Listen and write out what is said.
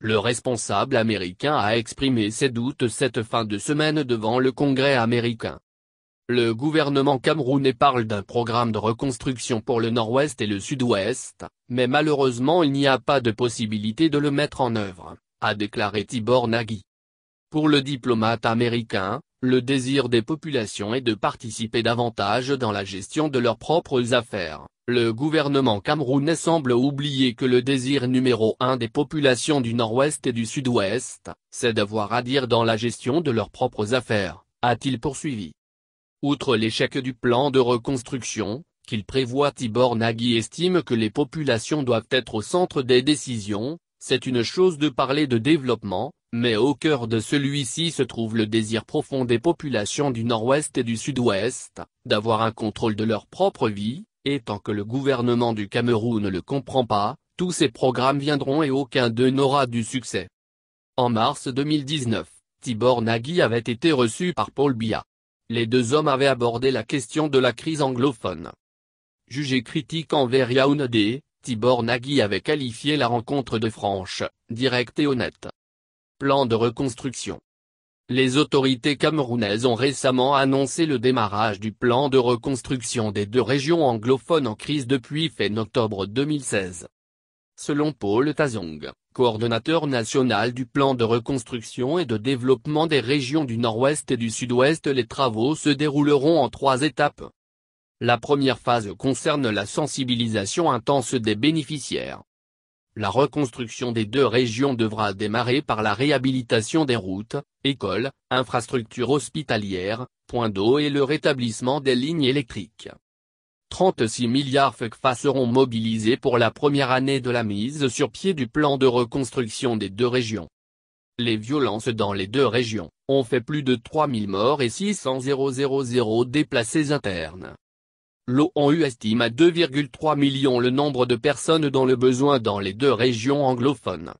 Le responsable américain a exprimé ses doutes cette fin de semaine devant le Congrès américain. Le gouvernement camerounais parle d'un programme de reconstruction pour le nord-ouest et le sud-ouest, mais malheureusement il n'y a pas de possibilité de le mettre en œuvre, a déclaré Tibor Nagy. Pour le diplomate américain, le désir des populations est de participer davantage dans la gestion de leurs propres affaires. Le gouvernement camerounais semble oublier que le désir numéro un des populations du nord-ouest et du sud-ouest, c'est d'avoir à dire dans la gestion de leurs propres affaires, a-t-il poursuivi. Outre l'échec du plan de reconstruction, qu'il prévoit Tibor Nagui estime que les populations doivent être au centre des décisions, c'est une chose de parler de développement, mais au cœur de celui-ci se trouve le désir profond des populations du Nord-Ouest et du Sud-Ouest, d'avoir un contrôle de leur propre vie, et tant que le gouvernement du Cameroun ne le comprend pas, tous ces programmes viendront et aucun d'eux n'aura du succès. En mars 2019, Tibor Nagui avait été reçu par Paul Biya. Les deux hommes avaient abordé la question de la crise anglophone. Jugé critique envers Yaoundé, Tibor Nagui avait qualifié la rencontre de franche, directe et honnête plan de reconstruction. Les autorités camerounaises ont récemment annoncé le démarrage du plan de reconstruction des deux régions anglophones en crise depuis fin octobre 2016. Selon Paul Tazong, coordonnateur national du plan de reconstruction et de développement des régions du nord-ouest et du sud-ouest les travaux se dérouleront en trois étapes. La première phase concerne la sensibilisation intense des bénéficiaires, la reconstruction des deux régions devra démarrer par la réhabilitation des routes, écoles, infrastructures hospitalières, points d'eau et le rétablissement des lignes électriques. 36 milliards FECFA seront mobilisés pour la première année de la mise sur pied du plan de reconstruction des deux régions. Les violences dans les deux régions ont fait plus de 3000 morts et 600 000 déplacés internes. L'ONU estime à 2,3 millions le nombre de personnes dont le besoin dans les deux régions anglophones.